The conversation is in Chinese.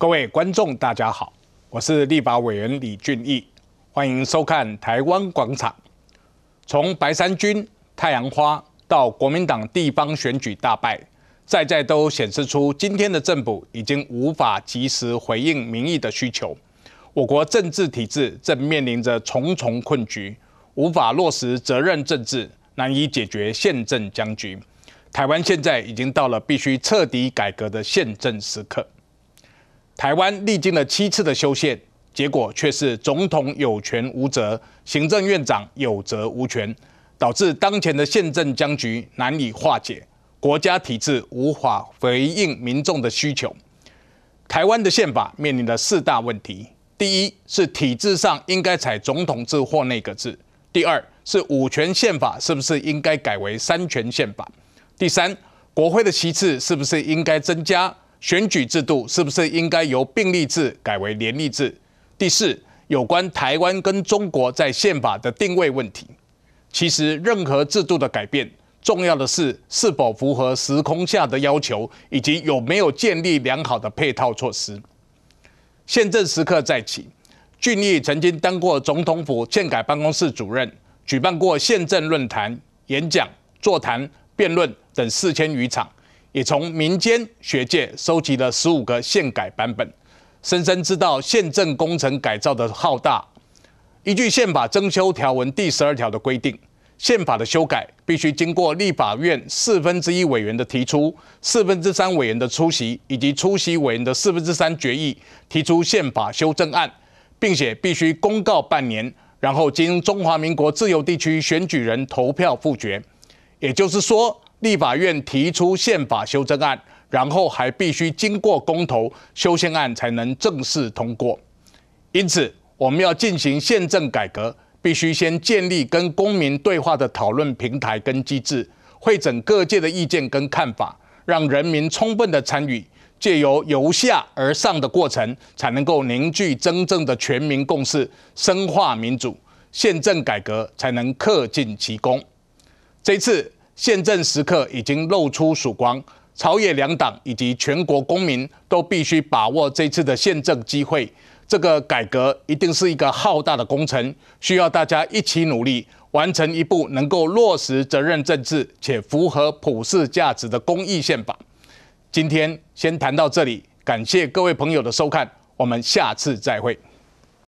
各位观众，大家好，我是立法委员李俊毅，欢迎收看《台湾广场》。从白山军、太阳花到国民党地方选举大败，在在都显示出今天的政府已经无法及时回应民意的需求。我国政治体制正面临着重重困局，无法落实责任政治，难以解决宪政僵局。台湾现在已经到了必须彻底改革的宪政时刻。台湾历经了七次的修宪，结果却是总统有权无责，行政院长有责无权，导致当前的宪政僵局难以化解，国家体制无法回应民众的需求。台湾的宪法面临的四大问题：第一是体制上应该采总统制或内阁制；第二是五权宪法是不是应该改为三权宪法；第三，国会的席次是不是应该增加？选举制度是不是应该由并立制改为连立制？第四，有关台湾跟中国在宪法的定位问题。其实，任何制度的改变，重要的是是否符合时空下的要求，以及有没有建立良好的配套措施。宪政时刻再起，俊义曾经当过总统府宪改办公室主任，举办过宪政论坛、演讲、座谈、辩论等四千余场。也从民间学界收集了十五个宪改版本，深深知道宪政工程改造的浩大。依据宪法征修条文第十二条的规定，宪法的修改必须经过立法院四分之一委员的提出，四分之三委员的出席，以及出席委员的四分之三决议提出宪法修正案，并且必须公告半年，然后经中华民国自由地区选举人投票复决。也就是说。立法院提出宪法修正案，然后还必须经过公投修宪案才能正式通过。因此，我们要进行宪政改革，必须先建立跟公民对话的讨论平台跟机制，会整各界的意见跟看法，让人民充分的参与，借由由下而上的过程，才能够凝聚真正的全民共识，深化民主，宪政改革才能克尽其功。这次。宪政时刻已经露出曙光，朝野两党以及全国公民都必须把握这次的宪政机会。这个改革一定是一个浩大的工程，需要大家一起努力，完成一部能够落实责任政治且符合普世价值的公益宪法。今天先谈到这里，感谢各位朋友的收看，我们下次再会。